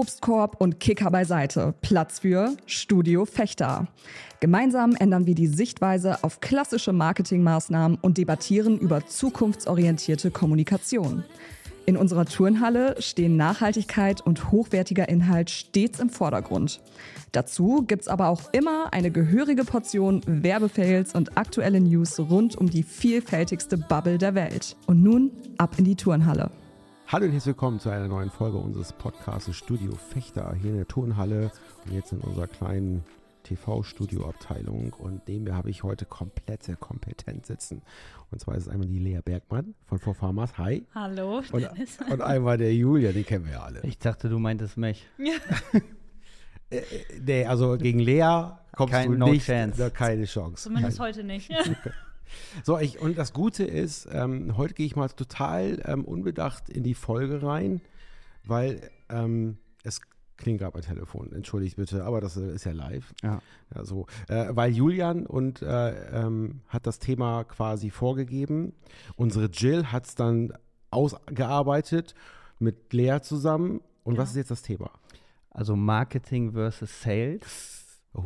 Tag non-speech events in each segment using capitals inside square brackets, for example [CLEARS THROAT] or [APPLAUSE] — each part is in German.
Obstkorb und Kicker beiseite. Platz für Studio Fechter. Gemeinsam ändern wir die Sichtweise auf klassische Marketingmaßnahmen und debattieren über zukunftsorientierte Kommunikation. In unserer Turnhalle stehen Nachhaltigkeit und hochwertiger Inhalt stets im Vordergrund. Dazu gibt es aber auch immer eine gehörige Portion Werbefails und aktuelle News rund um die vielfältigste Bubble der Welt. Und nun ab in die Turnhalle. Hallo und herzlich willkommen zu einer neuen Folge unseres Podcasts Studio Fechter hier in der Turnhalle und jetzt in unserer kleinen TV-Studio-Abteilung und dem habe ich heute komplette Kompetenz sitzen. Und zwar ist es einmal die Lea Bergmann von For Farmers. Hi. Hallo. Und, [LAUGHS] und, einmal der Julia, den kennen wir ja alle. Ich dachte, du meintest mich. [LAUGHS] Äh, äh, nee, also gegen Lea kommst Kein, du nicht. chance. Keine Chance. Zumindest Nein. heute nicht. [LAUGHS] So, ich, und das Gute ist, ähm, heute gehe ich mal total ähm, unbedacht in die Folge rein, weil ähm, es klingt gerade mein Telefon. Entschuldigt bitte, aber das äh, ist ja live. Ja. ja so. äh, weil Julian und äh, ähm, hat das Thema quasi vorgegeben. Unsere Jill hat es dann ausgearbeitet mit Lea zusammen. Und ja. was ist jetzt das Thema? Also Marketing versus Sales. Oh.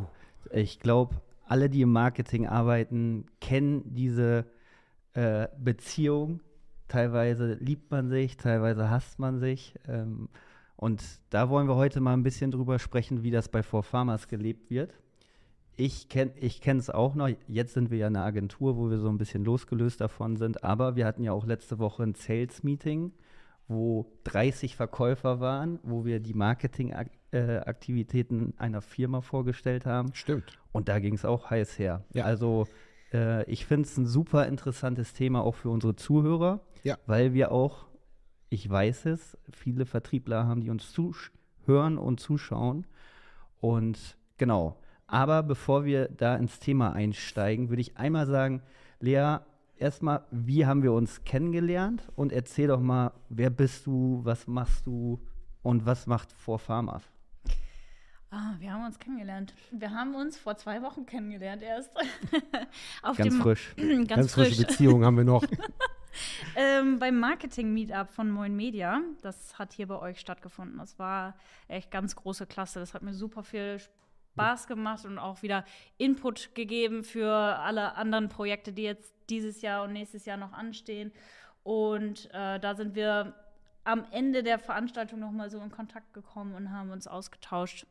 Ich glaube, alle, die im Marketing arbeiten, kennen diese äh, Beziehung. Teilweise liebt man sich, teilweise hasst man sich. Ähm, und da wollen wir heute mal ein bisschen drüber sprechen, wie das bei Four Farmers gelebt wird. Ich kenne ich es auch noch. Jetzt sind wir ja eine Agentur, wo wir so ein bisschen losgelöst davon sind. Aber wir hatten ja auch letzte Woche ein Sales-Meeting, wo 30 Verkäufer waren, wo wir die Marketing aktivität äh, Aktivitäten einer Firma vorgestellt haben. Stimmt. Und da ging es auch heiß her. Ja. Also äh, ich finde es ein super interessantes Thema auch für unsere Zuhörer, ja. weil wir auch, ich weiß es, viele Vertriebler haben, die uns zuhören und zuschauen. Und genau. Aber bevor wir da ins Thema einsteigen, würde ich einmal sagen, Lea, erstmal, wie haben wir uns kennengelernt? Und erzähl doch mal, wer bist du, was machst du und was macht Vorfarmers? Ah, wir haben uns kennengelernt. Wir haben uns vor zwei Wochen kennengelernt erst. [LAUGHS] ganz, dem, frisch. [CLEARS THROAT] ganz, ganz frisch. frische Beziehung haben wir noch. [LAUGHS] ähm, beim Marketing-Meetup von Moin Media. Das hat hier bei euch stattgefunden. Das war echt ganz große Klasse. Das hat mir super viel Spaß gemacht und auch wieder Input gegeben für alle anderen Projekte, die jetzt dieses Jahr und nächstes Jahr noch anstehen. Und äh, da sind wir am Ende der Veranstaltung nochmal so in Kontakt gekommen und haben uns ausgetauscht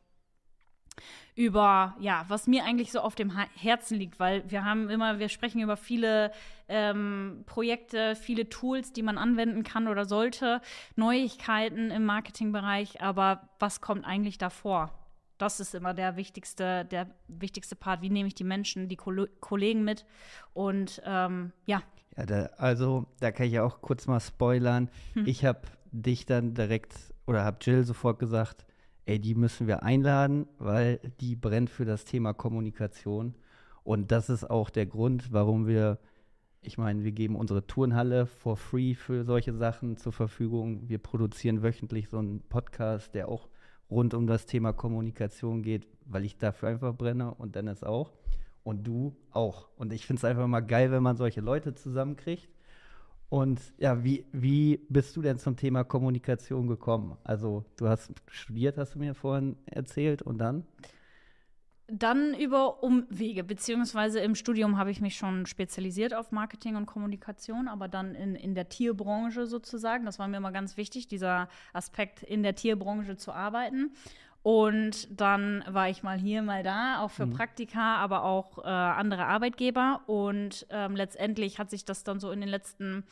über, ja, was mir eigentlich so auf dem Herzen liegt, weil wir haben immer, wir sprechen über viele ähm, Projekte, viele Tools, die man anwenden kann oder sollte, Neuigkeiten im Marketingbereich, aber was kommt eigentlich davor? Das ist immer der wichtigste, der wichtigste Part. Wie nehme ich die Menschen, die Ko Kollegen mit? Und ähm, ja. ja da, also, da kann ich ja auch kurz mal spoilern. Hm. Ich habe dich dann direkt oder habe Jill sofort gesagt, ey, die müssen wir einladen, weil die brennt für das Thema Kommunikation. Und das ist auch der Grund, warum wir, ich meine, wir geben unsere Turnhalle for free für solche Sachen zur Verfügung. Wir produzieren wöchentlich so einen Podcast, der auch rund um das Thema Kommunikation geht, weil ich dafür einfach brenne und Dennis auch. Und du auch. Und ich finde es einfach mal geil, wenn man solche Leute zusammenkriegt und ja, wie, wie bist du denn zum Thema Kommunikation gekommen? Also, du hast studiert, hast du mir vorhin erzählt, und dann? Dann über Umwege, beziehungsweise im Studium habe ich mich schon spezialisiert auf Marketing und Kommunikation, aber dann in, in der Tierbranche sozusagen. Das war mir immer ganz wichtig, dieser Aspekt in der Tierbranche zu arbeiten. Und dann war ich mal hier, mal da, auch für mhm. Praktika, aber auch äh, andere Arbeitgeber. Und ähm, letztendlich hat sich das dann so in den letzten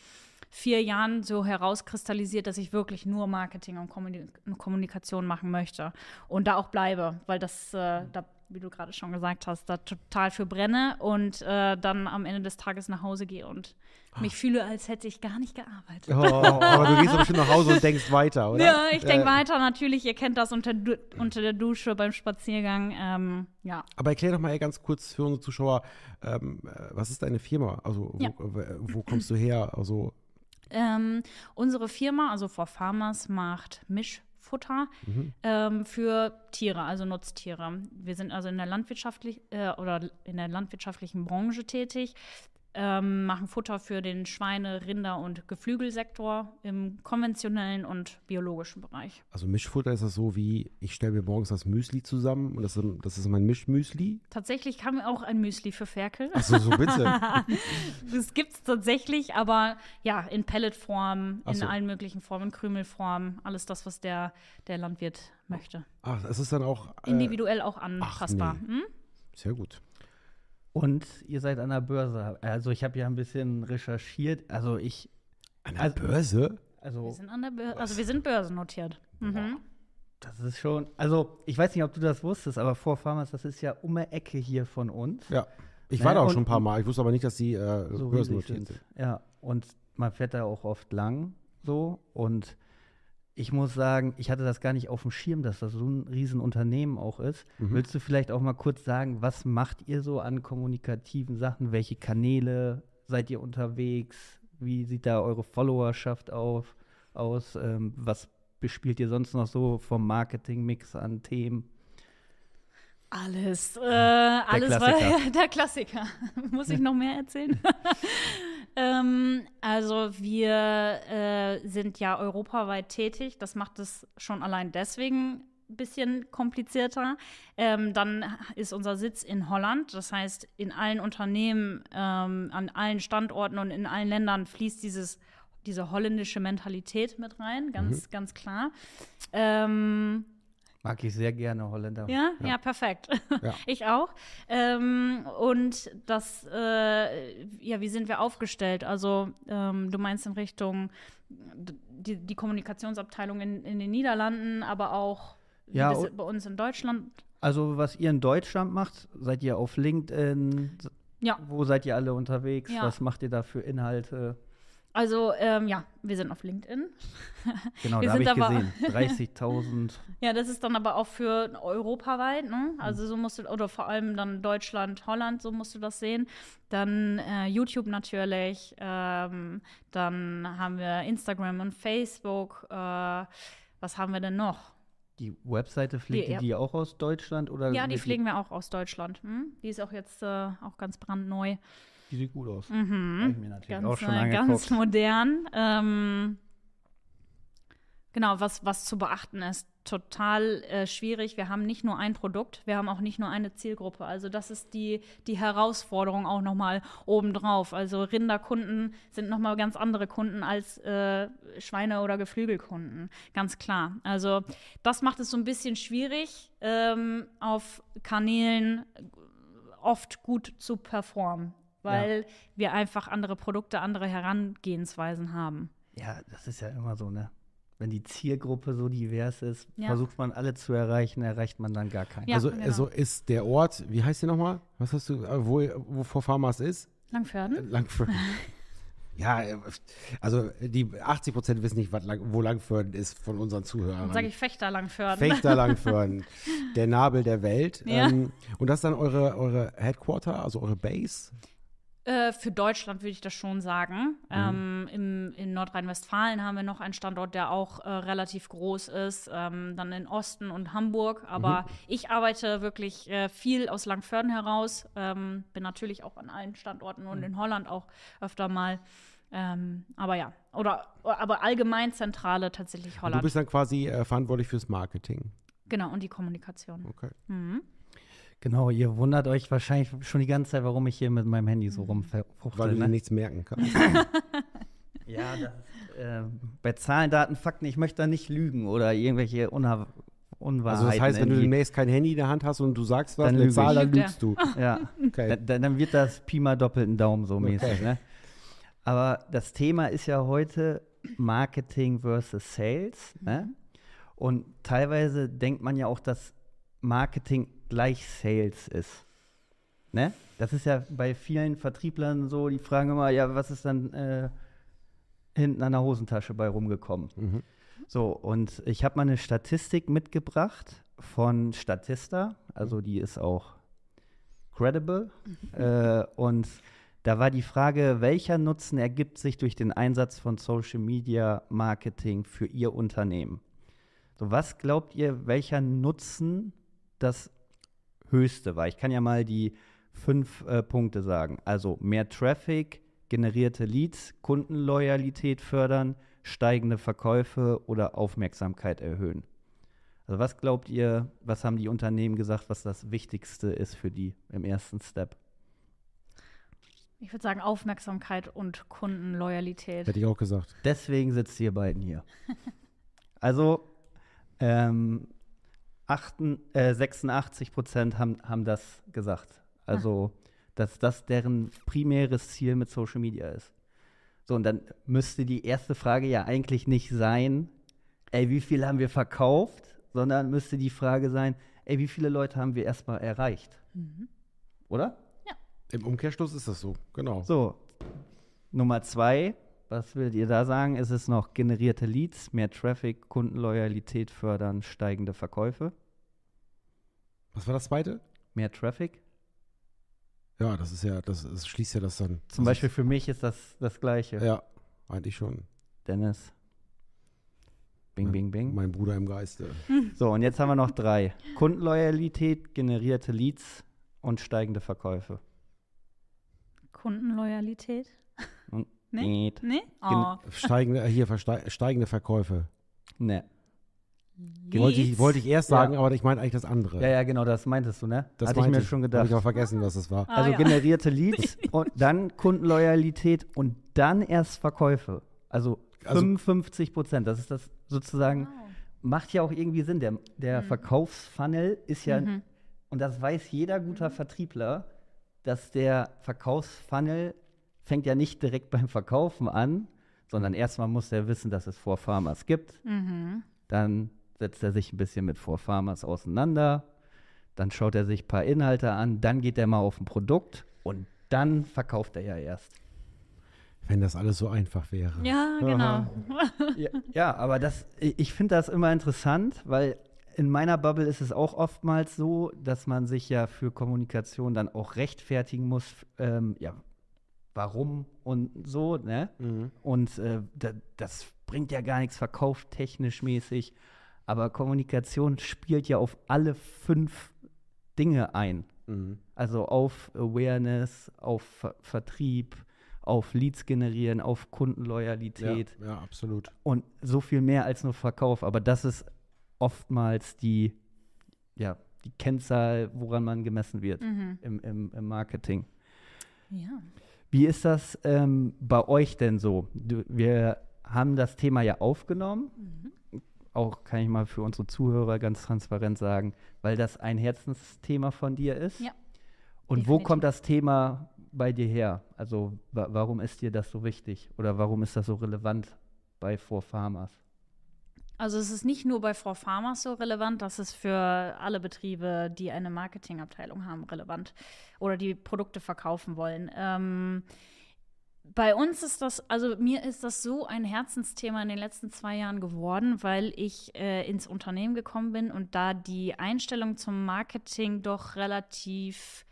vier Jahren so herauskristallisiert, dass ich wirklich nur Marketing und Kommunik Kommunikation machen möchte und da auch bleibe, weil das, äh, da wie du gerade schon gesagt hast, da total für brenne und äh, dann am Ende des Tages nach Hause gehe und oh. mich ah. fühle, als hätte ich gar nicht gearbeitet. Oh, oh aber du gehst doch bestimmt nach Hause und denkst weiter, oder? Ja, ich denke äh. weiter, natürlich. Ihr kennt das unter, unter der Dusche beim Spaziergang. Ähm, ja. Aber erklär doch mal ganz kurz für unsere Zuschauer, ähm, äh, was ist deine Firma? Also, wo, ja. Äh, wo kommst du her? Also, ähm, unsere Firma, also For Farmers, macht Misch Futter mhm. ähm, für Tiere, also Nutztiere. Wir sind also in der landwirtschaftlich äh, oder in der landwirtschaftlichen Branche tätig ähm, machen Futter für den Schweine-, Rinder- und Geflügelsektor im konventionellen und biologischen Bereich. Also Mischfutter ist das so wie, ich stelle mir morgens das Müsli zusammen und das, das ist mein Mischmüsli? Tatsächlich haben wir auch ein Müsli für Ferkel. Achso, so bitte. [LAUGHS] das gibt es tatsächlich, aber ja, in Pelletform, in allen möglichen Formen, Krümelform, alles das, was der, der Landwirt möchte. Ach, es ist dann auch… Äh, Individuell auch anpassbar. Ach, nee. hm? Sehr gut. Und ihr seid an der Börse. Also ich habe ja ein bisschen recherchiert. Also ich. An der also, Börse? Also, wir sind an der Börse. Also wir sind börsennotiert. Mhm. Das ist schon. Also ich weiß nicht, ob du das wusstest, aber Vorfarmers, das ist ja um eine Ecke hier von uns. Ja. Ich ne? war ne? da auch schon ein paar Mal. Ich wusste aber nicht, dass die äh, so börsennotiert sind. sind. Ja. Und man fährt da auch oft lang so und ich muss sagen, ich hatte das gar nicht auf dem Schirm, dass das so ein Riesenunternehmen auch ist. Mhm. Willst du vielleicht auch mal kurz sagen, was macht ihr so an kommunikativen Sachen? Welche Kanäle seid ihr unterwegs? Wie sieht da eure Followerschaft auf, aus? Ähm, was bespielt ihr sonst noch so vom Marketing-Mix an Themen? Alles, äh, der alles Klassiker. war [LAUGHS] der Klassiker. Muss ich noch mehr erzählen? [LAUGHS] Ähm, also wir äh, sind ja europaweit tätig. Das macht es schon allein deswegen ein bisschen komplizierter. Ähm, dann ist unser Sitz in Holland. Das heißt, in allen Unternehmen, ähm, an allen Standorten und in allen Ländern fließt dieses, diese holländische Mentalität mit rein, ganz, mhm. ganz klar. Ähm, Mag ich sehr gerne Holländer. Ja, ja, ja perfekt. Ja. [LAUGHS] Ich auch. Ähm, und das, äh, ja, wie sind wir aufgestellt? Also ähm, du meinst in Richtung die, die Kommunikationsabteilung in, in, den Niederlanden, aber auch ja, bei uns in Deutschland. Also was ihr in Deutschland macht, seid ihr auf LinkedIn? Ja. Wo seid ihr alle unterwegs? Ja. Was macht ihr da für Inhalte? Also ähm, ja, wir sind auf LinkedIn. [LAUGHS] Genau, wir da habe ich gesehen. 30.000. [LAUGHS] ja, das ist dann aber auch für europaweit, ne? Also so musst du, oder vor allem dann Deutschland, Holland, so musst du das sehen. Dann äh, YouTube natürlich, ähm, dann haben wir Instagram und Facebook. Äh, was haben wir denn noch? Die Webseite fliegt die, die, die auch aus Deutschland oder? Ja, die fliegen wir auch aus Deutschland. Hm? Die ist auch jetzt äh, auch ganz brandneu. Die sieht gut aus. Mhm. ganz, ganz modern. Ähm, genau, was, was zu beachten ist, total äh, schwierig. Wir haben nicht nur ein Produkt, wir haben auch nicht nur eine Zielgruppe. Also das ist die, die Herausforderung auch nochmal obendrauf. Also Rinderkunden sind nochmal ganz andere Kunden als äh, Schweine- oder Geflügelkunden, ganz klar. Also das macht es so ein bisschen schwierig, ähm, auf Kanälen oft gut zu performen weil ja. wir einfach andere Produkte, andere Herangehensweisen haben. Ja, das ist ja immer so, ne? Wenn die Zielgruppe so divers ist, ja. versucht man alle zu erreichen, erreicht man dann gar keinen. Ja, also, genau. also ist der Ort, wie heißt der nochmal? Was hast du, äh, wo, wo vor Farmers ist? Langförden. Äh, Langförden. [LAUGHS] Ja, äh, also die 80 Prozent wissen nicht, lang, wo Langförden ist von unseren Zuhörern. Dann sage ich Fechter Langförden. Fechter [LAUGHS] Langförden, der Nabel der Welt. Ja. Ähm, und das ist dann eure, eure Headquarter, also eure Base? Äh, für Deutschland würde ich das schon sagen. Mhm. Ähm, im, in Nordrhein-Westfalen haben wir noch einen Standort, der auch äh, relativ groß ist. Ähm, dann in Osten und Hamburg. Aber mhm. ich arbeite wirklich äh, viel aus Langförden heraus. Ähm, bin natürlich auch an allen Standorten mhm. und in Holland auch öfter mal. Ähm, aber ja, oder aber allgemein Zentrale tatsächlich Holland. Und du bist dann quasi äh, verantwortlich fürs Marketing. Genau, und die Kommunikation. Okay. Mhm. Genau, ihr wundert euch wahrscheinlich schon die ganze Zeit, warum ich hier mit meinem Handy so mhm. rumfuchte. Weil du ne? nichts merken kannst. [LAUGHS] ja, das, äh, bei Zahlen, Daten, Fakten, ich möchte da nicht lügen oder irgendwelche Unha Unwahrheiten. Also das heißt, wenn du demnächst kein Handy in der Hand hast und du sagst was, dann eine Zahl, dann lügst du. [LAUGHS] Ja, okay. dann, dann, wird das Pi mal doppelten Daumen so mäßig. Okay. Ne? Aber das Thema ist ja heute Marketing versus Sales. Ne? Mhm. Und teilweise denkt man ja auch, dass Marketing gleich Sales ist. Ne? Das ist ja bei vielen Vertrieblern so, die fragen immer, ja, was ist dann äh, hinten an der Hosentasche bei rumgekommen? Mhm. So, und ich habe mal eine Statistik mitgebracht von Statista, also die ist auch credible. Mhm. äh, und da war die Frage, welcher Nutzen ergibt sich durch den Einsatz von Social Media Marketing für Ihr Unternehmen? So, was glaubt ihr, welcher Nutzen das höchste war. Ich kann ja mal die fünf äh, Punkte sagen. Also mehr Traffic, generierte Leads, Kundenloyalität fördern, steigende Verkäufe oder Aufmerksamkeit erhöhen. Also was glaubt ihr, was haben die Unternehmen gesagt, was das Wichtigste ist für die im ersten Step? Ich würde sagen Aufmerksamkeit und Kundenloyalität. Hätte ich auch gesagt. Deswegen sitzt ihr beiden hier. [LAUGHS] also ähm, 86 äh, Prozent haben, haben das gesagt. Ah. Also, ah. dass das deren primäres Ziel mit Social Media ist. So, und dann müsste die erste Frage ja eigentlich nicht sein, ey, wie viel haben wir verkauft, sondern müsste die Frage sein, ey, wie viele Leute haben wir erstmal erreicht? Mhm. Oder? Ja. Im Umkehrschluss ist das so, genau. So, Nummer zwei, was würdet ihr da sagen? Ist es noch generierte Leads, mehr Traffic, Kundenloyalität fördern, steigende Verkäufe? Was war das zweite? Mehr Traffic? Ja, das ist ja, das, das schließt ja das dann. Zum das Beispiel für mich ist das das Gleiche. Ja, eigentlich schon. Dennis. Bing, bing, bing. Mein Bruder im Geiste. So, und jetzt haben wir noch drei. Kundenloyalität, generierte Leads und steigende Verkäufe. Kundenloyalität? Und Nee? Nee? Oh. Steigende, hier, steigende Verkäufe. Nee. Wollte ich, wollte ich, erst sagen, ja. aber ich meine eigentlich das andere. Ja, ja, genau, das meintest du, ne? Das hatte ich mir schon gedacht. Habe ich auch vergessen, was das war. Ah, also ja. generierte Leads [LAUGHS] und dann Kundenloyalität und dann erst Verkäufe. Also, also 55 Prozent. Das ist das sozusagen, wow. Ah. macht ja auch irgendwie Sinn. Der, der mhm. Verkaufsfunnel ist ja, mhm. und das weiß jeder guter Vertriebler, dass der Verkaufsfunnel fängt ja nicht direkt beim Verkaufen an, sondern erstmal muss er wissen, dass es Vorfarmers gibt. Mhm. Dann setzt er sich ein bisschen mit Vorfarmers auseinander. Dann schaut er sich ein paar Inhalte an. Dann geht er mal auf ein Produkt und dann verkauft er ja erst. Wenn das alles so einfach wäre. Ja, genau. ja, [LAUGHS] ja, aber das, ich, finde das immer interessant, weil in meiner Bubble ist es auch oftmals so, dass man sich ja für Kommunikation dann auch rechtfertigen muss. Ähm, ja, warum und so, ne? Mhm. Und äh, da, das bringt ja gar nichts verkauft, technisch mäßig. Aber Kommunikation spielt ja auf alle fünf Dinge ein. Mhm. Also auf Awareness, auf Ver Vertrieb, auf Leads generieren, auf Kundenloyalität. Ja, ja, absolut. Und so viel mehr als nur Verkauf. Aber das ist oftmals die, ja, die Kennzahl, woran man gemessen wird mhm. im, im, im Marketing. Ja. Wie ist das ähm, bei euch denn so? Du, wir haben das Thema ja aufgenommen. Mhm. Auch kann ich mal für unsere Zuhörer ganz transparent sagen, weil das ein Herzensthema von dir ist. Ja. Und Definitiv. wo kommt das Thema bei dir her? Also wa warum ist dir das so wichtig oder warum ist das so relevant bei Four Farmers? Also es ist nicht nur bei Frau Farmers so relevant, das ist für alle Betriebe, die eine Marketingabteilung haben, relevant oder die Produkte verkaufen wollen. Ähm, bei uns ist das, also mir ist das so ein Herzensthema in den letzten zwei Jahren geworden, weil ich äh, ins Unternehmen gekommen bin und da die Einstellung zum Marketing doch relativ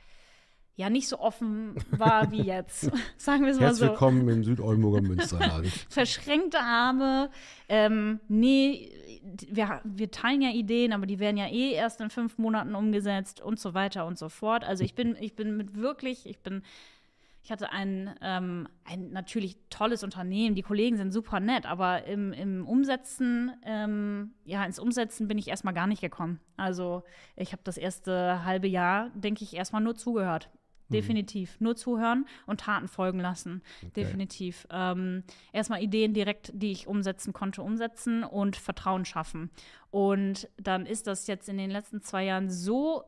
ja nicht so offen war wie jetzt. [LAUGHS] [LAUGHS] Sagen wir es mal Herzlich so. willkommen im Südolmburger Münsterland. [LAUGHS] Verschränkte Arme. Ähm, nee, wir, wir teilen ja Ideen, aber die werden ja eh erst in fünf Monaten umgesetzt und so weiter und so fort. Also ich bin, ich bin mit wirklich, ich bin ich hatte ein, ähm, ein natürlich tolles Unternehmen, die Kollegen sind super nett, aber im, im Umsetzen, ähm, ja, ins Umsetzen bin ich erstmal gar nicht gekommen. Also ich habe das erste halbe Jahr, denke ich, erstmal nur zugehört. Mhm. Definitiv. Nur zuhören und Taten folgen lassen. Okay. Definitiv. Ähm, erstmal Ideen direkt, die ich umsetzen konnte, umsetzen und Vertrauen schaffen. Und dann ist das jetzt in den letzten zwei Jahren so,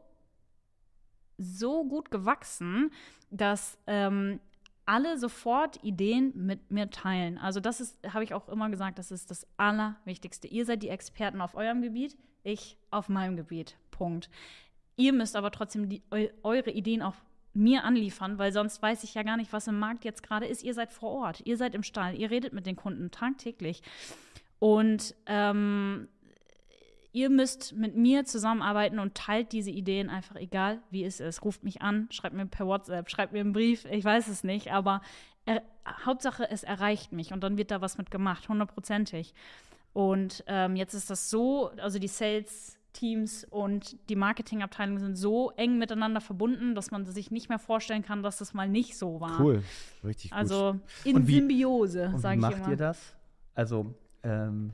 so gut gewachsen, dass ähm, alle sofort Ideen mit mir teilen. Also das ist, habe ich auch immer gesagt, das ist das Allerwichtigste. Ihr seid die Experten auf eurem Gebiet, ich auf meinem Gebiet. Punkt. Ihr müsst aber trotzdem die, eu, eure Ideen auch mir anliefern, weil sonst weiß ich ja gar nicht, was im Markt jetzt gerade ist. Ihr seid vor Ort, ihr seid im Stall, ihr redet mit den Kunden tagtäglich. Und ähm, ihr müsst mit mir zusammenarbeiten und teilt diese Ideen einfach, egal wie es ist. Ruft mich an, schreibt mir per WhatsApp, schreibt mir einen Brief, ich weiß es nicht, aber er, Hauptsache, es erreicht mich und dann wird da was mit gemacht, hundertprozentig. Und ähm, jetzt ist das so, also die Sales Teams und die Marketingabteilung sind so eng miteinander verbunden, dass man sich nicht mehr vorstellen kann, dass das mal nicht so war. Cool, richtig cool. Also in und wie, Symbiose, sage ich mal. macht ihr das? Also ähm,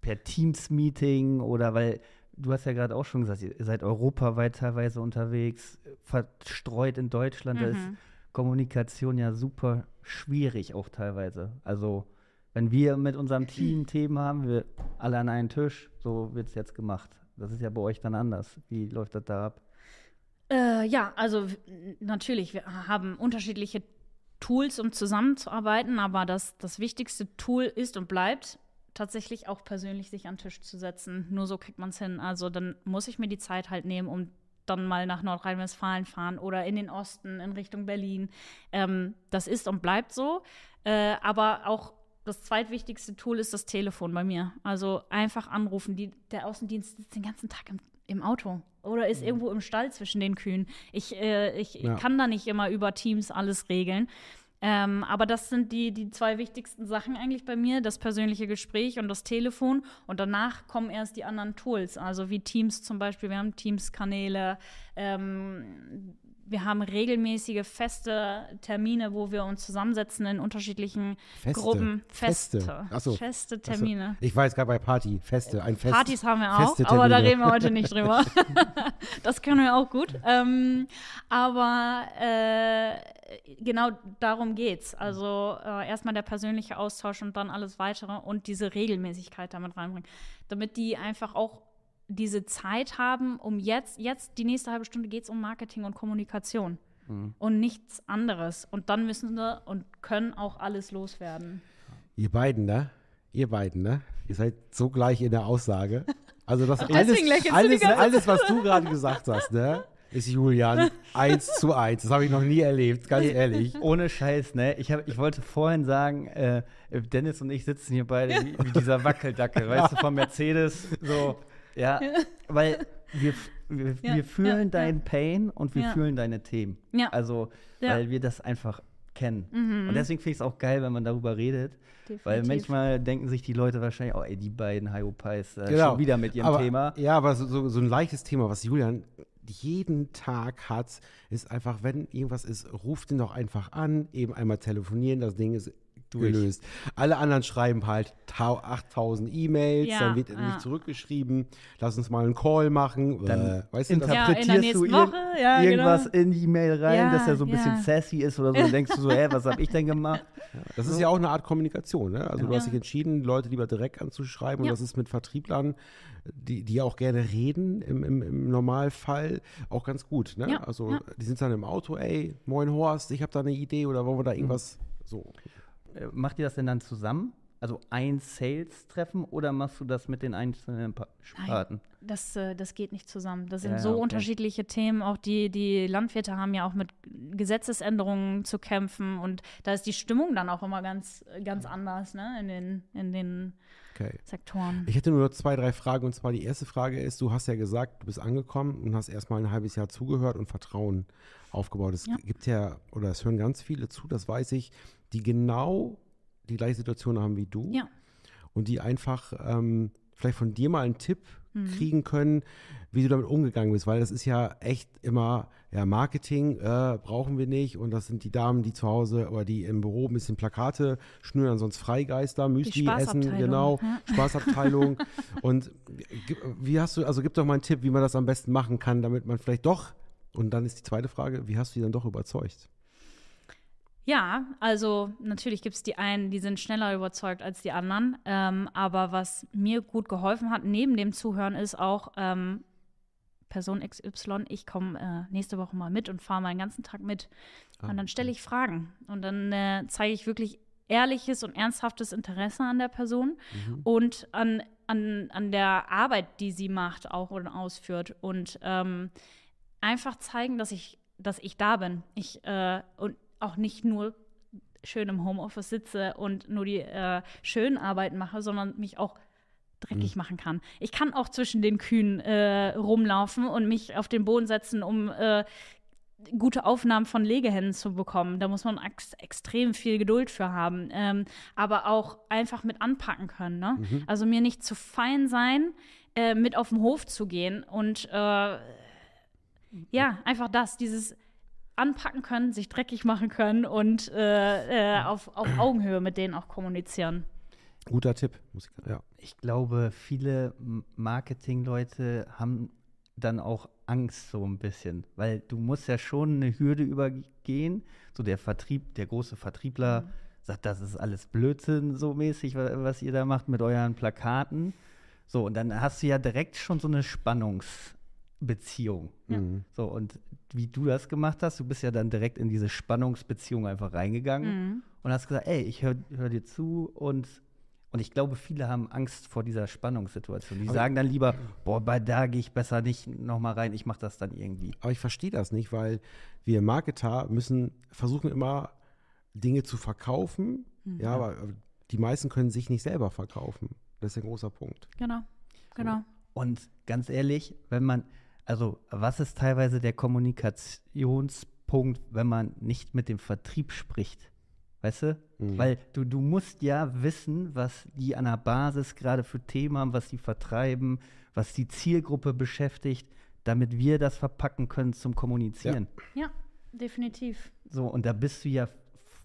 per Teams-Meeting oder weil du hast ja gerade auch schon gesagt, ihr seid europaweit teilweise unterwegs, verstreut in Deutschland, mhm. da ist mhm. Kommunikation ja super schwierig auch teilweise. Also wenn wir mit unserem Team Themen haben, wir alle an einen Tisch, so wird es jetzt gemacht. Das ist ja bei euch dann anders. Wie läuft das da ab? Äh, ja, also natürlich, wir haben unterschiedliche Tools, um zusammenzuarbeiten, aber das, das wichtigste Tool ist und bleibt tatsächlich auch persönlich sich an den Tisch zu setzen. Nur so kriegt man es hin. Also dann muss ich mir die Zeit halt nehmen, um dann mal nach Nordrhein-Westfalen fahren oder in den Osten, in Richtung Berlin. Ähm, das ist und bleibt so. Äh, aber auch das zweitwichtigste Tool ist das Telefon bei mir. Also einfach anrufen. Die, der Außendienst sitzt den ganzen Tag im, im Auto oder ist mhm. irgendwo im Stall zwischen den Kühen. Ich, äh, ich ja. kann da nicht immer über Teams alles regeln. Ähm, aber das sind die, die zwei wichtigsten Sachen eigentlich bei mir, das persönliche Gespräch und das Telefon. Und danach kommen erst die anderen Tools, also wie Teams zum Beispiel. Wir haben Teams-Kanäle, ähm, wir haben regelmäßige feste Termine, wo wir uns zusammensetzen in unterschiedlichen Feste. Gruppen. Feste. Feste, Ach so. feste Termine. Ach so. Ich weiß gerade bei Party, Feste, ein Fest. Partys haben wir auch, aber da reden wir heute nicht [LAUGHS] drüber. [LAUGHS] das können wir auch gut. Ähm, aber äh, genau darum geht's. Also äh, erstmal der persönliche Austausch und dann alles weitere und diese Regelmäßigkeit damit reinbringen. Damit die einfach auch diese Zeit haben, um jetzt, jetzt die nächste halbe Stunde geht es um Marketing und Kommunikation mhm. und nichts anderes. Und dann müssen wir und können auch alles loswerden. Ihr beiden, ne? Ihr beiden, ne? Ihr seid so gleich in der Aussage. Also das [LAUGHS] alles, alles, alles, was du gerade gesagt hast, ne? Ist Julian eins zu eins. Das habe ich noch nie erlebt, ganz ehrlich. Ohne Scheiß, ne? Ich, hab, ich wollte vorhin sagen, äh, Dennis und ich sitzen hier beide wie, wie dieser Wackeldackel, weißt du, [LAUGHS] von Mercedes, so ja, weil wir, wir, [LAUGHS] wir fühlen deinen Pain und wir fühlen deine Themen. Ja. Also, weil wir das einfach kennen. Mhm. Und deswegen finde ich es auch geil, wenn man darüber redet. Definitiv. Weil manchmal denken sich die Leute wahrscheinlich, oh ey, die beiden Hyopies äh, genau. schon wieder mit ihrem aber, Thema. Ja, aber so, so, so, ein leichtes Thema, was Julian jeden Tag hat, ist einfach, wenn irgendwas ist, ruft ihn doch einfach an, eben einmal telefonieren, das Ding ist durch. gelöst. Alle anderen schreiben halt 8000 E-Mails, ja, dann wird ja. nicht zurückgeschrieben, lass uns mal einen Call machen. Äh, dann weißt interpretierst ja, du Woche, ir genau. irgendwas genau. in die E-Mail rein, dass er so ein bisschen sassy ist oder so. Dann denkst du so, hä, was habe ich denn gemacht? [LAUGHS] Das ist ja auch eine Art Kommunikation. Ne? Also du hast dich entschieden, Leute lieber direkt anzuschreiben und das ist mit Vertrieblern, die, die auch gerne reden im, im, im Normalfall, auch ganz gut. Ne? Also die sind dann im Auto, ey, moin Horst, ich habe da eine Idee oder wollen wir da mhm. irgendwas so macht ihr das denn dann zusammen? Also ein Sales-Treffen oder machst du das mit den einzelnen pa Sparten? Nein, das, äh, das geht nicht zusammen. Das sind ja, so okay. unterschiedliche Themen. Auch die, die Landwirte haben ja auch mit Gesetzesänderungen zu kämpfen und da ist die Stimmung dann auch immer ganz, ganz anders ne? in den, in den okay. Sektoren. Ich hätte nur zwei, drei Fragen und zwar die erste Frage ist, du hast ja gesagt, du bist angekommen und hast erstmal ein halbes Jahr zugehört und Vertrauen aufgebaut. Es ja. gibt ja, oder es hören ganz viele zu, das weiß ich, die genau die gleiche Situation haben wie du. Ja. Und die einfach ähm, vielleicht von dir mal einen Tipp mhm. kriegen können, wie du damit umgegangen bist, weil das ist ja echt immer, ja, Marketing äh, brauchen wir nicht und das sind die Damen, die zu Hause oder die im Büro ein bisschen Plakate schnüren, sonst Freigeister, Müsli essen, genau, ja. Spaßabteilung. [LAUGHS] und wie hast du, also gib doch mal einen Tipp, wie man das am besten machen kann, damit man vielleicht doch, und dann ist die zweite Frage, wie hast du die dann doch überzeugt? Ja, also natürlich gibt es die einen, die sind schneller überzeugt als die anderen. Ähm, aber was mir gut geholfen hat, neben dem Zuhören, ist auch ähm, Person XY, ich komme äh, nächste Woche mal mit und fahre mal den ganzen Tag mit. Ah, und dann stelle ich Fragen. Und dann äh, zeige ich wirklich ehrliches und ernsthaftes Interesse an der Person mhm. und an, an, an der Arbeit, die sie macht, auch und ausführt. Und ähm, einfach zeigen, dass ich dass ich da bin. Ich, äh, und auch nicht nur schön im Homeoffice sitze und nur die äh, schönen Arbeiten mache, sondern mich auch dreckig mhm. machen kann. Ich kann auch zwischen den Kühen äh, rumlaufen und mich auf den Boden setzen, um äh, gute Aufnahmen von Legehennen zu bekommen. Da muss man ex extrem viel Geduld für haben, ähm, aber auch einfach mit anpacken können. Ne? Mhm. Also mir nicht zu fein sein, äh, mit auf den Hof zu gehen und äh, ja, einfach das, dieses anpacken können, sich dreckig machen können und äh, äh, auf, auf Augenhöhe mit denen auch kommunizieren. Guter Tipp, muss ich ja. Ich glaube, viele Marketingleute haben dann auch Angst so ein bisschen, weil du musst ja schon eine Hürde übergehen. So der Vertrieb, der große Vertriebler mhm. sagt, das ist alles Blödsinn so mäßig, was ihr da macht mit euren Plakaten. So und dann hast du ja direkt schon so eine Spannungsbeziehung. Mhm. So und wie du das gemacht hast. Du bist ja dann direkt in diese Spannungsbeziehung einfach reingegangen mhm. und hast gesagt, ey, ich höre hör dir zu und und ich glaube, viele haben Angst vor dieser Spannungssituation. Die aber sagen dann lieber, boah, bei da gehe ich besser nicht nochmal rein, ich mache das dann irgendwie. Aber ich verstehe das nicht, weil wir Marketer müssen versuchen immer Dinge zu verkaufen. Mhm. Ja, aber die meisten können sich nicht selber verkaufen. Das ist ein großer Punkt. Genau, genau. So. Und ganz ehrlich, wenn man, also, was ist teilweise der Kommunikationspunkt, wenn man nicht mit dem Vertrieb spricht? Weißt du? Mhm. Weil du, du musst ja wissen, was die an der Basis gerade für Themen haben, was sie vertreiben, was die Zielgruppe beschäftigt, damit wir das verpacken können zum Kommunizieren. Ja, ja definitiv. So, und da bist du ja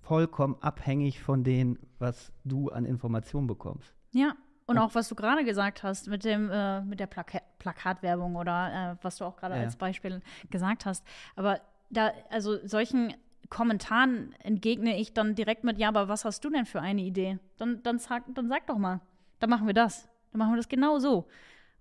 vollkommen abhängig von dem, was du an Informationen bekommst. Ja, und auch was du gerade gesagt hast mit dem äh, mit der Plaka Plakatwerbung oder äh, was du auch gerade ja. als Beispiel gesagt hast. Aber da also solchen Kommentaren entgegne ich dann direkt mit ja, aber was hast du denn für eine Idee? Dann dann sag dann sag doch mal, dann machen wir das, dann machen wir das genau so.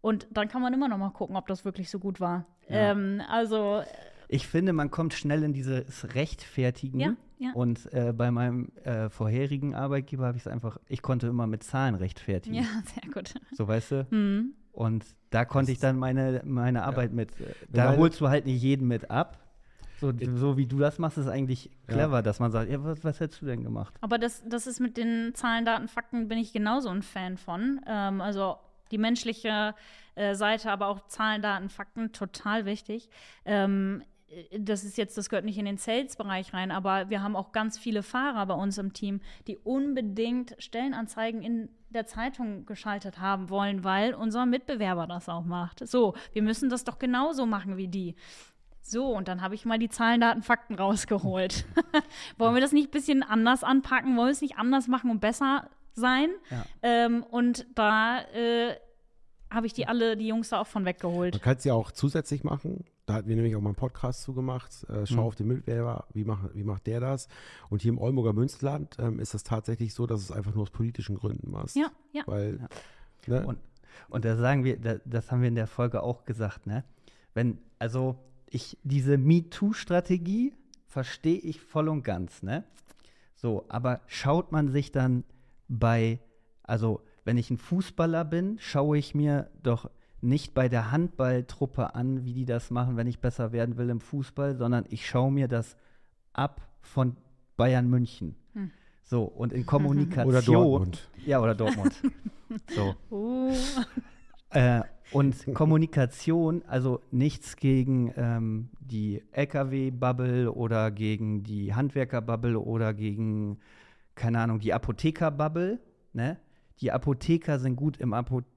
Und dann kann man immer noch mal gucken, ob das wirklich so gut war. Ja. Ähm, also äh ich finde, man kommt schnell in dieses Rechtfertigen. Ja. Ja. Und äh, bei meinem äh, vorherigen Arbeitgeber habe ich es einfach, ich konnte immer mit Zahlen rechtfertigen. Ja, sehr gut. So weißt du? Mhm. Und da konnte ich dann meine, meine Arbeit ja. mit, äh, da meine, holst du halt nicht jeden mit ab. So, so wie du das machst, ist eigentlich clever, ja. dass man sagt, ja, was, was, hättest du denn gemacht? Aber das, das ist mit den Zahlen, Daten, Fakten bin ich genauso ein Fan von. Ähm, also die menschliche äh, Seite, aber auch Zahlen, Daten, Fakten, total wichtig. Ähm, äh, das ist jetzt, das gehört nicht in den Sales-Bereich rein, aber wir haben auch ganz viele Fahrer bei uns im Team, die unbedingt Stellenanzeigen in der Zeitung geschaltet haben wollen, weil unser Mitbewerber das auch macht. So, wir müssen das doch genauso machen wie die. So, und dann habe ich mal die Zahlen, Daten, Fakten rausgeholt. [LAUGHS] wollen wir das nicht ein bisschen anders anpacken? Wollen wir es nicht anders machen und besser sein? Ja. Ähm, und da äh, habe ich die alle, die Jungs da auch von weggeholt. Man kann es ja auch zusätzlich machen, da hatten wir nämlich auch mal einen Podcast zugemacht. Äh, Schau mhm. auf den Müllwerber, wie, mach, wie macht der das? Und hier im Oldenburger Münzland ähm, ist das tatsächlich so, dass es einfach nur aus politischen Gründen war. Ja, ja. Weil, ja. Ne? Und, und da sagen wir, da, das haben wir in der Folge auch gesagt, ne? Wenn, also ich, diese MeToo-Strategie verstehe ich voll und ganz, ne? So, aber schaut man sich dann bei, also wenn ich ein Fußballer bin, schaue ich mir doch nicht bei der Handballtruppe an, wie die das machen, wenn ich besser werden will im Fußball, sondern ich schaue mir das ab von Bayern München. Hm. So, und in [LAUGHS] Kommunikation. Oder Dortmund. Ja, oder Dortmund. [LAUGHS] so. Uh. Äh, und Kommunikation, also nichts gegen ähm, die LKW-Bubble oder gegen die Handwerker-Bubble oder gegen, keine Ahnung, die Apotheker-Bubble. Ne? Die Apotheker sind gut im Apotheker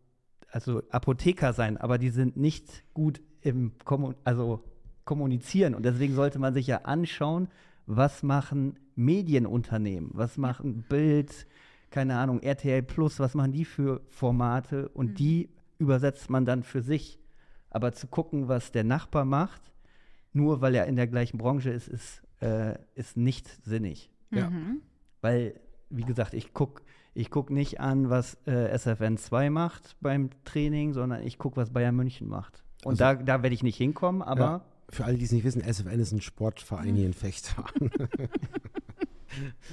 also Apotheker sein, aber die sind nicht gut im Kommun also kommunizieren. Und deswegen sollte man sich ja anschauen, was machen Medienunternehmen, was machen Bild, keine Ahnung, RTL Plus, was machen die für Formate und mhm. die übersetzt man dann für sich. Aber zu gucken, was der Nachbar macht, nur weil er in der gleichen Branche ist, ist, äh, ist nicht sinnig. Mhm. Weil, wie gesagt, ich gucke ich gucke nicht an, was äh, SFN 2 macht beim Training, sondern ich gucke, was Bayern München macht. Und also, da, da werde ich nicht hinkommen, aber. Ja, für alle, die es nicht wissen, SFN ist ein Sportverein hier in Fechtern. [LAUGHS]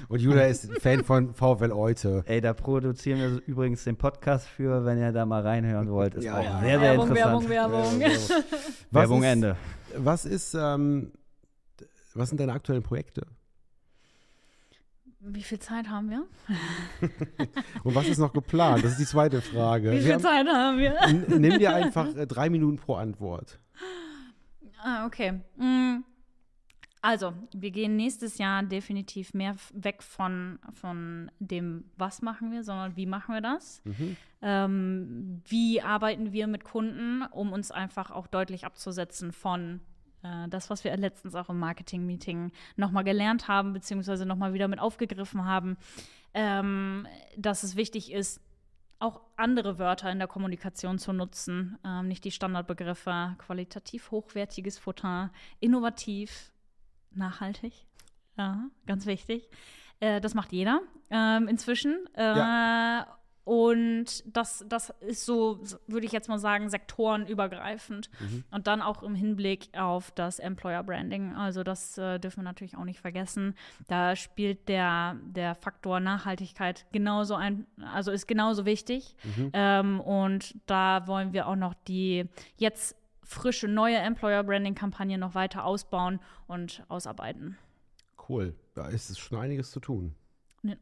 Und Judah ist Fan von VfL heute. Ey, da produzieren wir übrigens den Podcast für, wenn ihr da mal reinhören wollt. Ist ja, auch ja. sehr, sehr Werbung, interessant. Werbung, Werbung, [LAUGHS] Werbung. Werbung Ende. Was ist, ähm, was sind deine aktuellen Projekte? Wie viel Zeit haben wir? [LAUGHS] Und was ist noch geplant? Das ist die zweite Frage. Wie viel haben, Zeit haben wir? nimm dir einfach [LAUGHS] äh, drei Minuten pro Antwort. Ah, okay. Mm. Also, wir gehen nächstes Jahr definitiv mehr weg von, von dem, was machen wir, sondern wie machen wir das? Mhm. Ähm, wie arbeiten wir mit Kunden, um uns einfach auch deutlich abzusetzen von äh, das, was wir letztens auch im Marketing-Meeting nochmal gelernt haben, beziehungsweise nochmal wieder mit aufgegriffen haben, ähm, dass es wichtig ist, auch andere Wörter in der Kommunikation zu nutzen, ähm, nicht die Standardbegriffe qualitativ hochwertiges Futter, innovativ, nachhaltig, ja, ganz wichtig. Äh, das macht jeder ähm, inzwischen. Äh, ja. Und das, das ist so, würde ich jetzt mal sagen, sektorenübergreifend. Mhm. Und dann auch im Hinblick auf das Employer Branding. Also das äh, dürfen wir natürlich auch nicht vergessen. Da spielt der, der Faktor Nachhaltigkeit genauso ein, also ist genauso wichtig. Mhm. Ähm, und da wollen wir auch noch die jetzt frische neue Employer Branding Kampagne noch weiter ausbauen und ausarbeiten. Cool. Da ist es schon einiges zu tun. N ne,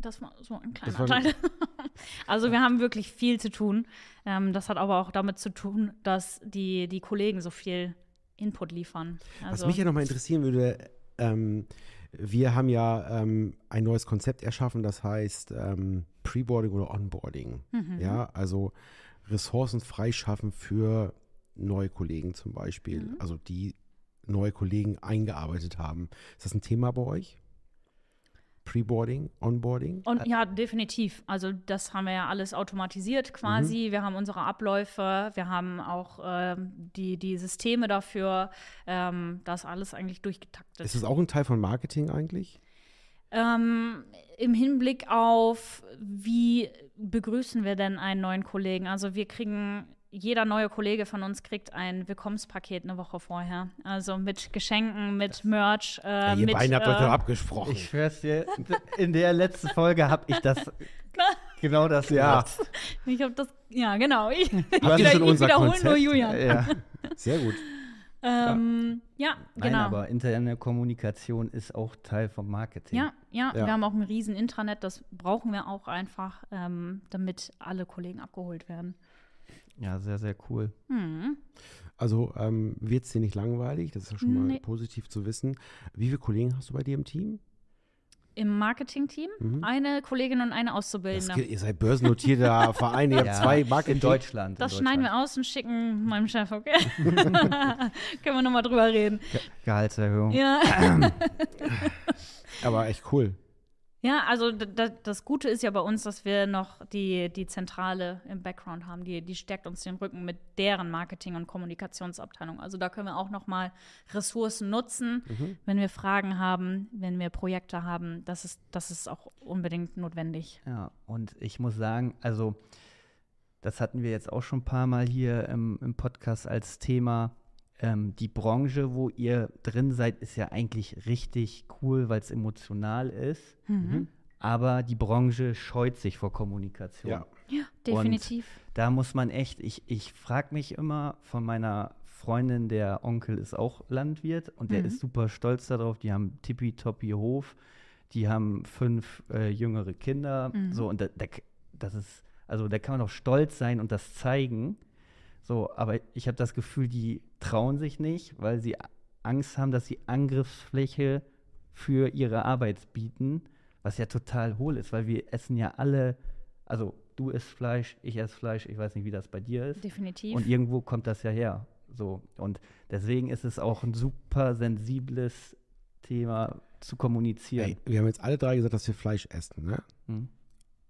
das war so ein kleiner Teil. [LAUGHS] also wir haben wirklich viel zu tun. Ähm, das hat aber auch damit zu tun, dass die, die Kollegen so viel Input liefern. Also, Was mich ja nochmal interessieren würde, ähm, wir haben ja ähm, ein neues Konzept erschaffen, das heißt ähm, Preboarding oder Onboarding. Mhm. Ja, also Ressourcen freischaffen für neue Kollegen zum Beispiel, mhm. also die neue Kollegen eingearbeitet haben. Ist das ein Thema bei euch? Preboarding, Onboarding? Und, äh, ja, definitiv. Also das haben wir ja alles automatisiert quasi. Mhm. Wir haben unsere Abläufe, wir haben auch ähm, die, die Systeme dafür, ähm, das alles eigentlich durchgetaktet. Ist es auch ein Teil von Marketing eigentlich? Ähm, Im Hinblick auf, wie begrüßen wir denn einen neuen Kollegen? Also wir kriegen jeder neue Kollege von uns kriegt ein Willkommenspaket eine Woche vorher. Also mit Geschenken, mit das Merch. Äh, ja, ihr mit, beiden habt äh, euch doch abgesprochen. Ich schwör's dir, in der letzten Folge habe ich das. [LAUGHS] genau das, ja. Ich habe das, ja, genau. Ich, [LAUGHS] wieder, ich wiederhole Konzept. nur Julian. Ja. [LAUGHS] Sehr gut. Ähm, ja. ja, Nein, genau. aber interne Kommunikation ist auch Teil vom Marketing. Ja, ja, ja, wir haben auch ein riesen Intranet, das brauchen wir auch einfach, ähm, damit alle Kollegen abgeholt werden. Ja, sehr, sehr cool. Mhm. Also ähm, wird es dir nicht langweilig? Das ist ja schon mal positiv zu wissen. Wie viele Kollegen hast du bei dir im Team? Im Marketing-Team mhm. eine Kollegin und eine Auszubildende. Geht, ihr seid börsennotierter [LAUGHS] Verein, ihr habt ja, zwei Marketing. In Deutschland. Das in Deutschland. schneiden wir aus und schicken meinem Chef, okay? [LAUGHS] [LAUGHS] Können wir nochmal drüber reden. Ge Gehaltserhöhung. Ja. Aber echt cool. Ja, also das Gute ist ja bei uns, dass wir noch die, die Zentrale im Background haben, die, die stärkt uns den Rücken mit deren Marketing- und Kommunikationsabteilung. Also da können wir auch noch mal Ressourcen nutzen, mhm. wenn wir Fragen haben, wenn wir Projekte haben. Das ist, das ist auch unbedingt notwendig. Ja, und ich muss sagen, also das hatten wir jetzt auch schon ein paar Mal hier im, im Podcast als Thema ähm, die Branche, wo ihr drin seid, ist ja eigentlich richtig cool, weil es emotional ist. Mhm. mhm. Aber die Branche scheut sich vor Kommunikation. Ja, ja definitiv. Und da muss man echt, ich, ich frage mich immer von meiner Freundin, der Onkel ist auch Landwirt und der mhm. ist super stolz darauf. Die haben tippitoppi Hof, die haben fünf äh, jüngere Kinder. Mhm. So, und da, da, das ist, also da kann man auch stolz sein und das zeigen. So, aber ich habe das Gefühl, die trauen sich nicht, weil sie Angst haben, dass sie Angriffsfläche für ihre Arbeit bieten, was ja total hohl ist, weil wir essen ja alle, also du isst Fleisch, ich esse Fleisch, ich weiß nicht, wie das bei dir ist. Definitiv. Und irgendwo kommt das ja her. So. Und deswegen ist es auch ein super sensibles Thema zu kommunizieren. Ey, wir haben jetzt alle drei gesagt, dass wir Fleisch essen, ne? Hm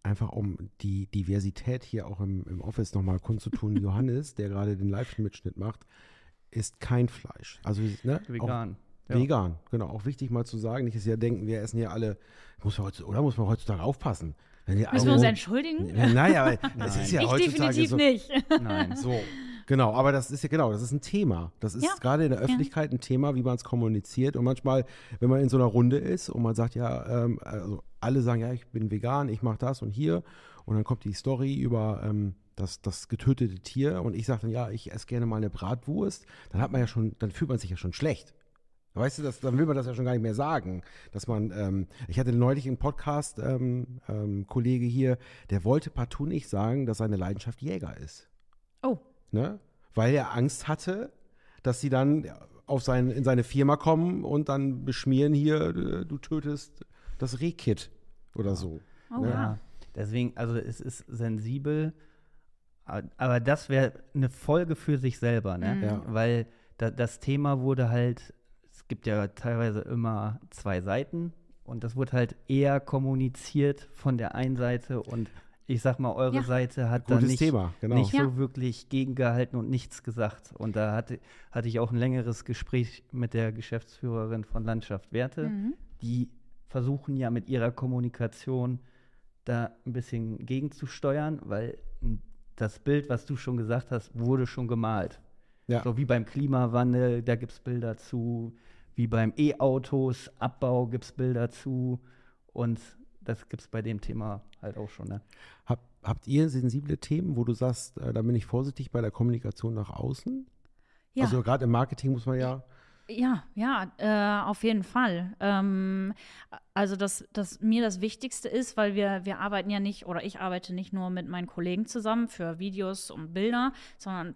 einfach um die Diversität hier auch im, im Office nochmal kundzutun. [LAUGHS] Johannes, der gerade den Live-Mitschnitt macht, isst kein Fleisch. Also ne, vegan. ja. Vegan, genau. Auch wichtig mal zu sagen, nicht, dass ja denken, wir essen hier alle, muss man heutzutage, oder muss man heutzutage aufpassen? Müssen alle, wir uns entschuldigen? Naja, es [LAUGHS] ist ja ich heutzutage definitiv so, nicht. Nein. So, Genau, aber das ist ja genau, das ist ein Thema. Das ist ja. gerade in der Öffentlichkeit ja. ein Thema, wie man es kommuniziert. Und manchmal, wenn man in so einer Runde ist und man sagt, ja, ähm, also alle sagen, ja, ich bin vegan, ich mache das und hier. Und dann kommt die Story über ähm, das, das getötete Tier und ich sage dann, ja, ich esse gerne mal eine Bratwurst. Dann hat man ja schon, dann fühlt man sich ja schon schlecht. Weißt du, das, dann will man das ja schon gar nicht mehr sagen, dass man, ähm, ich hatte neulich einen Podcast-Kollege ähm, ähm, hier, der wollte partout nicht sagen, dass seine Leidenschaft Jäger ist. Oh. Ne? Weil er Angst hatte, dass sie dann auf sein, in seine Firma kommen und dann beschmieren hier, äh, du tötest das Rehkit oder so. Oh, ne? ja. Deswegen, also es ist sensibel, aber das wäre eine Folge für sich selber, ne? Mhm. Ja. Weil da, das Thema wurde halt, es gibt ja teilweise immer zwei Seiten und das wurde halt eher kommuniziert von der einen Seite und ich sag mal, eure ja. Seite hat Gutes da nicht, Thema, genau. nicht ja. so wirklich gegengehalten und nichts gesagt. Und da hatte, hatte ich auch ein längeres Gespräch mit der Geschäftsführerin von Landschaft Werte. Mhm. Die versuchen ja mit ihrer Kommunikation da ein bisschen gegenzusteuern, weil das Bild, was du schon gesagt hast, wurde schon gemalt. Ja. So wie beim Klimawandel, da gibt es Bilder zu, wie beim E-Autos, Abbau gibt es Bilder zu. Und das gibt es bei dem Thema halt auch schon. Ne? Hab, habt ihr sensible Themen, wo du sagst, äh, da bin ich vorsichtig bei der Kommunikation nach außen? Ja. Also gerade im Marketing muss man ja. Ja, ja, äh, auf jeden Fall. Ähm, also, dass, dass mir das Wichtigste ist, weil wir, wir arbeiten ja nicht, oder ich arbeite nicht nur mit meinen Kollegen zusammen für Videos und Bilder, sondern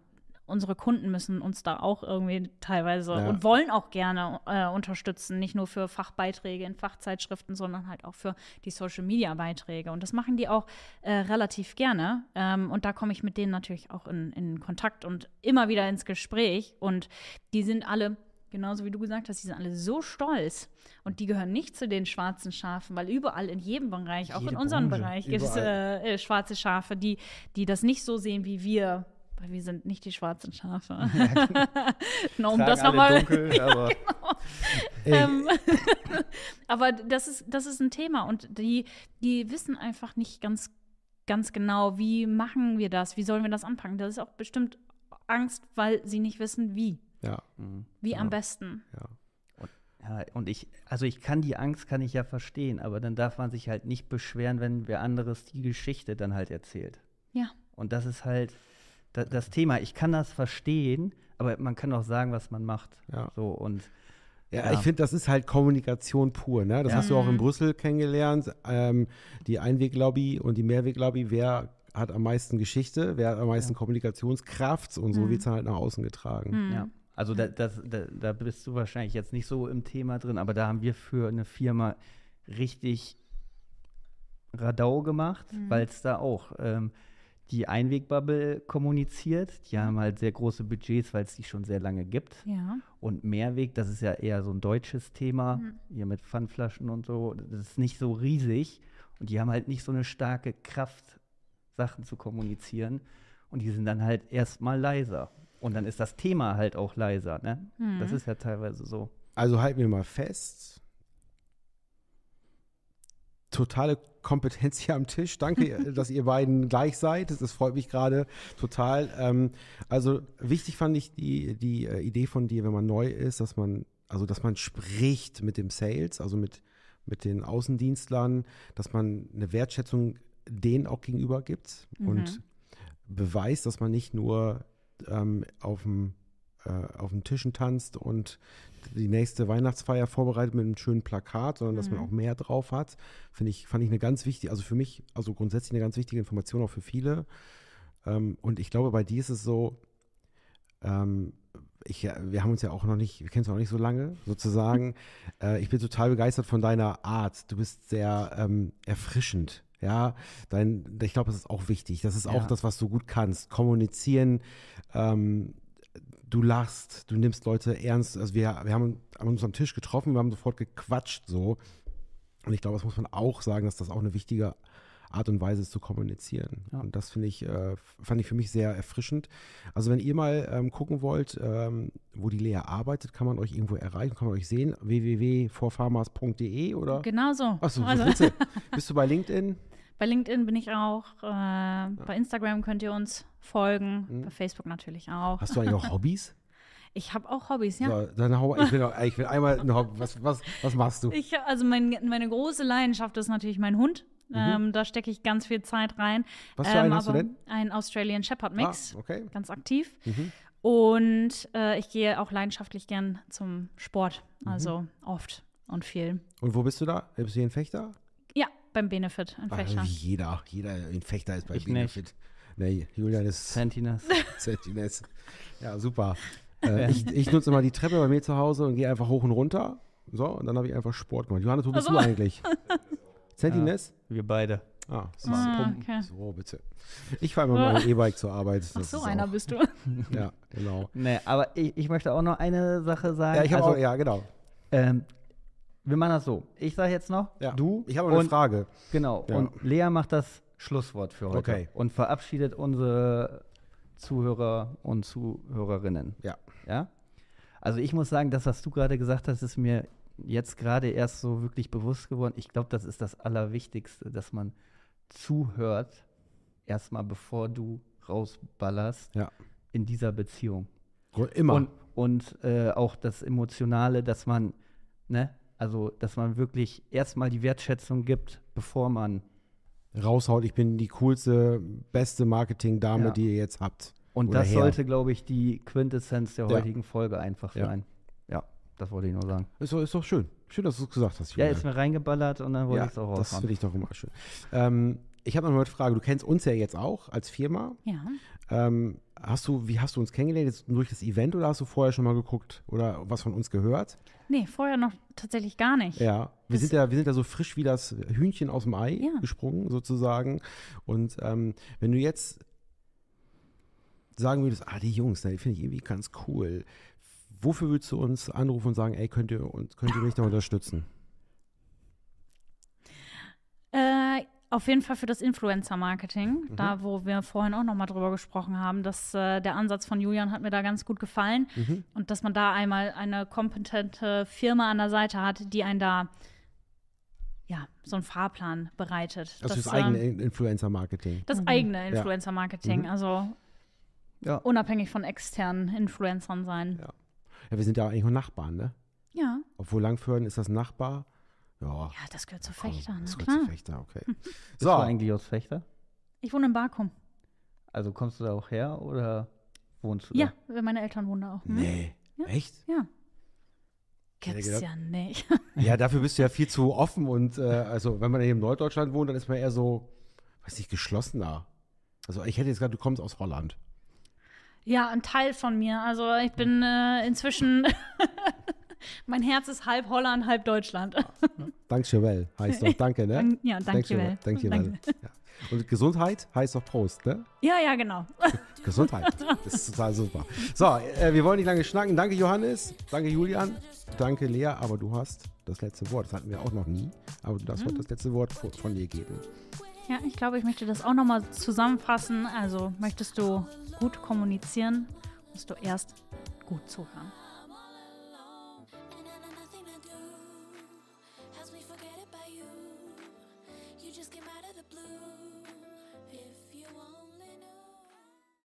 unsere Kunden müssen uns da auch irgendwie teilweise ja. und wollen auch gerne äh, unterstützen, nicht nur für Fachbeiträge in Fachzeitschriften, sondern halt auch für die Social-Media-Beiträge. Und das machen die auch äh, relativ gerne. Ähm, und da komme ich mit denen natürlich auch in, in Kontakt und immer wieder ins Gespräch. Und die sind alle genauso wie du gesagt hast, die sind alle so stolz. Und die gehören nicht zu den schwarzen Schafen, weil überall in jedem Bereich, auch Jede in unserem Branche, Bereich, gibt es äh, äh, schwarze Schafe, die, die das nicht so sehen wie wir aber wir sind nicht die schwarzen Schafe. [LAUGHS] Ja, [LAUGHS] um das nochmal. Dunkel, [LAUGHS] aber, genau. ähm, aber das ist, das ist ein Thema und die, die wissen einfach nicht ganz, ganz genau, wie machen wir das, wie sollen wir das anpacken. Das ist auch bestimmt Angst, weil sie nicht wissen, wie. Ja. Mhm. Wie ja. am besten. Ja. Ja, und ich, also ich kann die Angst, kann ich ja verstehen, aber dann darf man sich halt nicht beschweren, wenn wer anderes die Geschichte dann halt erzählt. Ja. Und das ist halt, das, das Thema. Ich kann das verstehen, aber man kann auch sagen, was man macht. Ja. So und ja, ja. ich finde, das ist halt Kommunikation pur. Ne? Das ja. hast du auch in mhm. Brüssel kennengelernt. Ähm, die Einweglobby und die Mehrweglobby, wer hat am meisten Geschichte, wer hat am meisten Kommunikationskraft und so mhm. wird es halt nach außen getragen. Mhm. Ja. Also da, das, da, da bist du wahrscheinlich jetzt nicht so im Thema drin, aber da haben wir für eine Firma richtig Radau gemacht, mhm. weil es da auch ähm, die Einwegbubble kommuniziert. Die haben halt sehr große Budgets, weil es die schon sehr lange gibt. Ja. Und Mehrweg, das ist ja eher so ein deutsches Thema, mhm. hier mit Pfandflaschen und so. Das ist nicht so riesig. Und die haben halt nicht so eine starke Kraft, Sachen zu kommunizieren. Und die sind dann halt erstmal leiser. Und dann ist das Thema halt auch leiser. Ne? Mhm. Das hm. ist ja teilweise so. Also halten wir mal fest, totale Kompetenz hier am Tisch. Danke, [LAUGHS] dass ihr beiden gleich seid. Das, das freut mich gerade total. Ähm, also wichtig fand ich die, die äh, Idee von dir, wenn man neu ist, dass man, also dass man spricht mit dem Sales, also mit, mit den Außendienstlern, dass man eine Wertschätzung denen auch gegenüber gibt mhm. und beweist, dass man nicht nur ähm, auf dem äh, auf den Tischen tanzt und die nächste Weihnachtsfeier vorbereitet mit einem schönen Plakat, sondern dass mhm. man auch mehr drauf hat. Finde ich, fand ich eine ganz wichtige, also für mich, also grundsätzlich eine ganz wichtige Information auch für viele. Ähm, und ich glaube, bei dir ist es so, ähm, ich, wir haben uns ja auch noch nicht, wir kennen uns auch nicht so lange, sozusagen. [LAUGHS] äh, ich bin total begeistert von deiner Art. Du bist sehr ähm, erfrischend. Ja, dein, ich glaube, das ist auch wichtig. Das ist ja. auch das, was du gut kannst. Kommunizieren, ähm, du lachst, du nimmst Leute ernst. Also wir, wir haben, haben uns am Tisch getroffen, wir haben sofort gequatscht so. Und ich glaube, das muss man auch sagen, dass das auch eine wichtige Art und Weise ist zu kommunizieren. Ja. Und das finde ich, äh, fand ich für mich sehr erfrischend. Also wenn ihr mal ähm, gucken wollt, ähm, wo die Lea arbeitet, kann man euch irgendwo erreichen, kann man euch sehen, www.vorfarmers.de oder? Genau so. Achso, also. [LAUGHS] bist du bei LinkedIn? Bei LinkedIn bin ich auch. Äh, ja. Bei Instagram könnt ihr uns folgen. Mhm. Bei Facebook natürlich auch. Hast du eigentlich auch Hobbys? [LAUGHS] Ich habe auch Hobbys, ja. So, dann hau, ich, will, ich will einmal ein Hobby. Was, was, was machst du? Ich, also mein, meine große Leidenschaft ist natürlich mein Hund. Mhm. Ähm, da stecke ich ganz viel Zeit rein. Was für einen ähm, hast du denn? Ein Australian Shepherd Mix. Ah, okay. Ganz aktiv. Mhm. Und äh, ich gehe auch leidenschaftlich gern zum Sport. Mhm. Also mhm. oft und viel. Und wo bist du da? Bist du hier in Fechter? beim Benefit ein Fechter. Ach, jeder, jeder ein Fechter ist bei ich Benefit. Nicht. Nee, Julian ist Sentinas. [LAUGHS] Sentinas. Ja, super. Äh, ich, ich, nutze immer die Treppe bei mir zu Hause und gehe einfach hoch und runter. So, und dann habe ich einfach Sport gemacht. Johannes, wo bist also, du eigentlich? [LAUGHS] Sentines? Ja, wir beide. Ah, so, ah, okay. so bitte. Ich fahre immer mal mit [LAUGHS] E-Bike zur Arbeit. Ach so einer auch. bist du. Ja, genau. Nee, aber ich, ich möchte auch noch eine Sache sagen. Ja, ich also, auch, ja, genau. Ähm, wir machen das so. Ich sage jetzt noch, ja. du. Ich habe eine Frage. Genau. Ja. Und Lea macht das Schlusswort für heute okay. und verabschiedet unsere Zuhörer und Zuhörerinnen. Ja. Ja. Also ich muss sagen, das, was du gerade gesagt hast, ist mir jetzt gerade erst so wirklich bewusst geworden. Ich glaube, das ist das Allerwichtigste, dass man zuhört, erstmal bevor du rausballerst ja. in dieser Beziehung. Immer. Und, und äh, auch das Emotionale, dass man, ne, also, dass man wirklich erstmal die Wertschätzung gibt, bevor man raushaut, ich bin die coolste, beste Marketing-Dame, ja. die ihr jetzt habt. Und das her. sollte, glaube ich, die Quintessenz der heutigen ja. Folge einfach ja. sein. Ja, das wollte ich nur sagen. Ist doch, ist doch schön. Schön, dass du es gesagt hast. Ja, ist mir reingeballert und dann wollte ich es auch raus. Das finde ich doch immer schön. Ähm, ich habe noch eine Frage. Du kennst uns ja jetzt auch als Firma. Ja. Ähm, hast du, wie hast du uns kennengelernt? Jetzt durch das Event oder hast du vorher schon mal geguckt oder was von uns gehört? Nee, vorher noch tatsächlich gar nicht. Ja, wir, sind ja, wir sind ja so frisch wie das Hühnchen aus dem Ei ja. gesprungen sozusagen. Und ähm, wenn du jetzt sagen würdest, ah, die Jungs, ne, die finde ich irgendwie ganz cool. Wofür würdest du uns anrufen und sagen, ey, könnt ihr, könnt ihr mich da unterstützen? Auf jeden Fall für das Influencer-Marketing, mhm. da wo wir vorhin auch nochmal drüber gesprochen haben, dass äh, der Ansatz von Julian hat mir da ganz gut gefallen mhm. und dass man da einmal eine kompetente Firma an der Seite hat, die einen da ja, so einen Fahrplan bereitet. Also das, das eigene ähm, Influencer-Marketing. Das mhm. eigene Influencer-Marketing, ja. Mhm. also ja. unabhängig von externen Influencern sein. Ja. ja, wir sind ja eigentlich nur Nachbarn, ne? Ja. Obwohl Langförden ist das Nachbar ja. Ja, das gehört zu Fechter, ne? Das gehört zu Fechter, okay. Hm. Bist du eigentlich aus Fechter? Ich wohne in Barkum. Also kommst du da auch her oder wohnst du ja, da? Ja, meine Eltern wohnen da auch. Hm? Nee. Ja? Echt? Ja. Gibt's ja nicht. ja, dafür bist du ja viel zu offen und äh, also wenn man hier im Norddeutschland wohnt, dann ist man eher so, weiß nicht, geschlossener. Also ich hätte jetzt gesagt, du kommst aus Holland. Ja, ein Teil von mir. Also ich bin äh, inzwischen [LAUGHS] mein Herz ist halb Holland, halb Deutschland. [LAUGHS] Dankeschön, heißt doch danke, ne? [LAUGHS] Ja, danke. Danke. danke. Ja. Und Gesundheit heißt doch Prost, ne? Ja, ja, genau. [LAUGHS] Gesundheit. Das ist total super. So, äh, wir wollen nicht lange schnacken. Danke, Johannes. Danke, Julian. Danke, Lea. Aber du hast das letzte Wort. Das hatten wir auch noch nie. Aber du darfst mhm. heute ah. das letzte Wort von dir geben. Ja, ich glaube, ich möchte das auch nochmal zusammenfassen. Also, möchtest du gut kommunizieren, musst du erst gut zuhören.